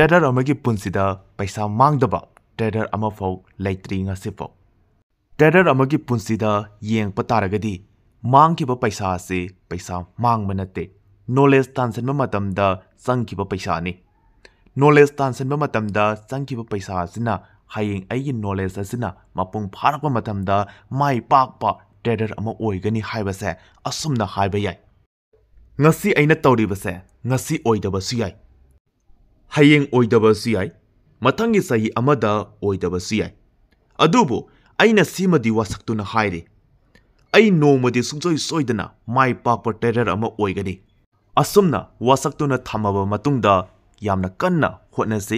trader ꯑꯃꯒꯤ ꯄꯨꯟꯁꯤꯗ ꯄꯩꯁꯥ ꯃꯥꯡꯗꯕ ꯇ꯭ꯔꯦꯗꯔ ꯑꯃꯐꯥꯎ ꯂꯩꯇ꯭ꯔꯤ ꯉꯁꯤꯐꯥꯎ ꯇ꯭ꯔꯦꯗꯔ ꯑꯃꯒꯤ ꯄꯨꯟꯁꯤꯗ ꯌꯦꯡꯕ ꯇꯥꯔꯒꯗꯤ ꯃꯥꯡꯈꯤꯕ ꯄꯩꯁꯥ ꯑꯁꯤ ꯄꯩꯁꯥ ꯃꯥꯡꯕ ꯅꯠꯇꯦ ꯅꯣꯂꯦꯖ ꯇꯥꯟꯁꯤꯟꯕ ꯃꯇꯝꯗ ꯆꯪꯈꯤꯕ ꯄꯩꯁꯥꯅꯤ ꯅꯣꯂꯦꯖ ꯇꯥꯟꯁꯤꯟꯕ ꯃꯇꯝꯗ ꯆꯪꯈꯤꯕ ꯄꯩꯁꯥ ꯑꯁꯤꯅ ꯍꯌꯦꯡ ꯑꯩꯒꯤ ꯅꯣꯂꯦꯖ ꯑꯁꯤꯅ ꯃꯄꯨꯡ ꯐꯥꯔꯛꯄ ꯃꯇꯝꯗ ꯃꯥꯏ ꯄꯥꯛꯄ ꯇ꯭ꯔꯦꯗꯔ ꯑꯃ ꯑꯣꯏꯒꯅꯤ ꯍꯥꯏꯕꯁꯦ ꯑꯁꯨꯝꯅ ꯍꯥꯏꯕ ꯌꯥꯏ ꯉꯁꯤ ꯑꯩꯅ ꯇꯧꯔꯤꯕꯁꯦ ꯉꯁꯤ ꯑꯣꯏꯗꯕꯁꯨ ꯌꯥꯏ ꯍꯌꯦꯡ ꯑꯣꯏꯗꯕꯁꯨ ꯌꯥꯏ ꯃꯊꯪꯒꯤ ꯆꯍꯤ ꯑꯃꯗ ꯑꯣꯏꯗꯕꯁꯨ ꯌꯥꯏ ꯑꯗꯨꯕꯨ ꯑꯩꯅ ꯁꯤꯃꯗꯤ ꯋꯥꯁꯛꯇꯨꯅ ꯍꯥꯏꯔꯤ ꯑꯩ ꯅꯣꯡꯃꯗꯤ ꯁꯨꯡꯁꯣꯏ ꯁꯣꯏꯗꯅ ꯃꯥꯏ ꯄꯥꯛꯄ ꯇ꯭ꯔꯦꯂꯔ ꯑꯃ ꯑꯣꯏꯒꯅꯤ ꯑꯁꯨꯝꯅ ꯋꯥꯁꯛꯇꯨꯅ ꯊꯝꯃꯕ ꯃꯇꯨꯡꯗ ꯌꯥꯝꯅ ꯀꯟꯅ ꯍꯣꯠꯅꯁꯤ